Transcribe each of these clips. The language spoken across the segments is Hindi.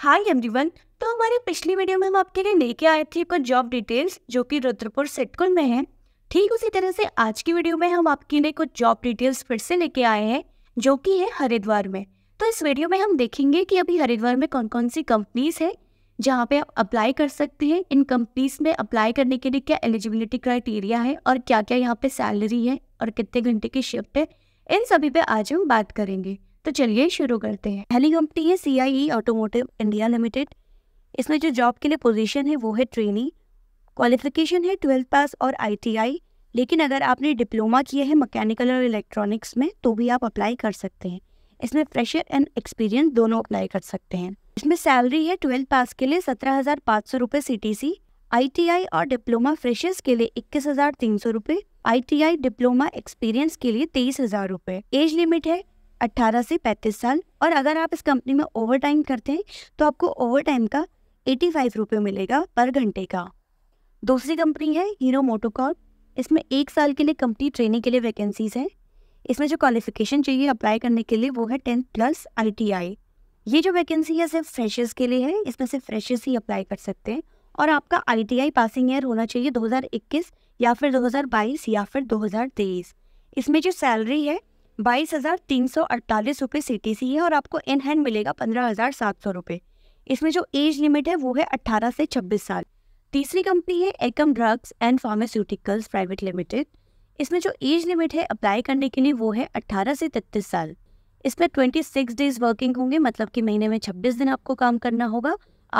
हाय एवरीवन तो हमारे पिछली वीडियो में हम आपके लिए लेके आए थे कुछ जॉब डिटेल्स जो कि रुद्रपुर सिटकुल में है ठीक उसी तरह से आज की वीडियो में हम आपके लिए कुछ जॉब डिटेल्स फिर से लेके आए हैं जो कि है हरिद्वार में तो इस वीडियो में हम देखेंगे कि अभी हरिद्वार में कौन कौन सी कंपनीज़ है जहाँ पे आप अप्लाई कर सकते हैं इन कंपनीज़ में अप्लाई करने के लिए क्या एलिजिबिलिटी क्राइटेरिया है और क्या क्या यहाँ पे सैलरी है और कितने घंटे की शिफ्ट है इन सभी पे आज हम बात करेंगे तो चलिए शुरू करते हैं पहली कंपनी है C I E automotive India limited इसमें जो जॉब के लिए पोजीशन है वो है ट्रेनी क्वालिफिकेशन है ट्वेल्थ पास और आई लेकिन अगर आपने डिप्लोमा किया है मैकेनिकल और इलेक्ट्रॉनिक्स में तो भी आप अप्लाई कर सकते हैं इसमें फ्रेशर एंड एक्सपीरियंस दोनों अप्लाई कर सकते हैं इसमें सैलरी है ट्वेल्थ पास के लिए सत्रह हज़ार पाँच सौ रुपये सी टी सी आई टी आई और डिप्लोमा फ्रेशर्स के लिए इक्कीस हज़ार तीन सौ रुपये I T I diploma experience के लिए तेईस हज़ार रुपये एज लिमिट है अट्ठारह से पैंतीस साल और अगर आप इस कंपनी में ओवर टाइम करते हैं तो आपको ओवर टाइम का एटी फाइव रुपये मिलेगा पर घंटे का दूसरी कंपनी है हीरो मोटोकॉर्प इसमें एक साल के लिए कंपनी ट्रेनिंग के लिए वैकेंसीज हैं इसमें जो क्वालिफिकेशन चाहिए अप्लाई करने के लिए वो है टेंथ प्लस आई ये जो वैकेंसी है सिर्फ फ्रेशर्स के लिए है इसमें सिर्फ फ्रेशर्स ही अप्लाई कर सकते हैं और आपका आई पासिंग ईयर होना चाहिए 2021 या फिर 2022 या फिर 2023 इसमें जो सैलरी है बाईस हज़ार तीन सौ अड़तालीस रुपये सी टी सी है और आपको इन हैंड मिलेगा पंद्रह हज़ार सात सौ रुपये इसमें जो एज लिमिट है वो है अट्ठारह से छब्बीस साल तीसरी कंपनी है Ekam drugs and pharmaceuticals private limited इसमें जो एज लिमिट है अप्लाई करने के लिए वो है अट्ठारह से तैतीस साल इसमें ट्वेंटी सिक्स डेज वर्किंग होंगे मतलब कि महीने में छब्बीस दिन आपको काम करना होगा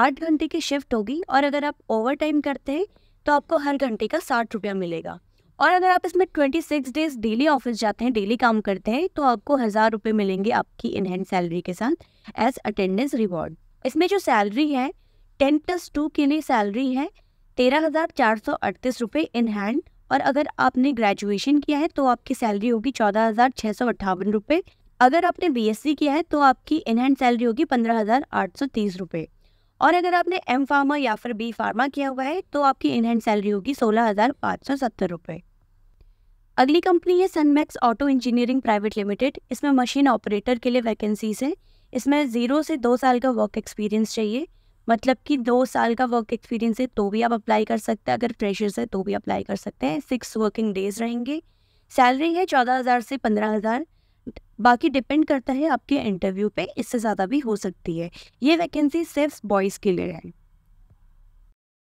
आठ घंटे की शिफ्ट होगी और अगर आप ओवर टाइम करते हैं तो आपको हर घंटे का साठ रुपया मिलेगा और अगर आप इसमें twenty six days daily office जाते हैं डेली काम करते हैं तो आपको हज़ार रुपये मिलेंगे आपकी इनहैंड सैलरी के साथ एज अटेंडेंस रिवॉर्ड इसमें जो सैलरी है टेन प्लस टू के लिए सैलरी है तेरह हज़ार चार सौ अड़तीस रुपये इन हैंड और अगर आपने ग्रेजुएशन किया है तो आपकी सैलरी होगी चौदह हज़ार छः सौ अट्ठावन रुपये अगर आपने सी किया है तो आपकी इन हैंड सैलरी होगी पंद्रह हज़ार आठ सौ तीस रुपये और अगर आपने एम फार्मा या फिर बी फार्मा किया हुआ है तो आपकी इन हैंड सैलरी होगी सोलह हज़ार पाँच सौ सत्तर रुपये अगली कंपनी है Sunmax auto engineering private limited इसमें मशीन ऑपरेटर के लिए वैकेंसीज हैं इसमें ज़ीरो से दो साल का वर्क एक्सपीरियंस चाहिए मतलब कि दो साल का वर्क एक्सपीरियंस है तो भी आप अप्लाई कर सकते हैं अगर फ्रेशर्स है तो भी अप्लाई कर सकते हैं सिक्स वर्किंग डेज रहेंगे सैलरी है चौदह हज़ार से पंद्रह हज़ार बाकी डिपेंड करता है आपके इंटरव्यू पे इससे ज़्यादा भी हो सकती है ये वैकेंसी सिर्फ बॉयज़ के लिए है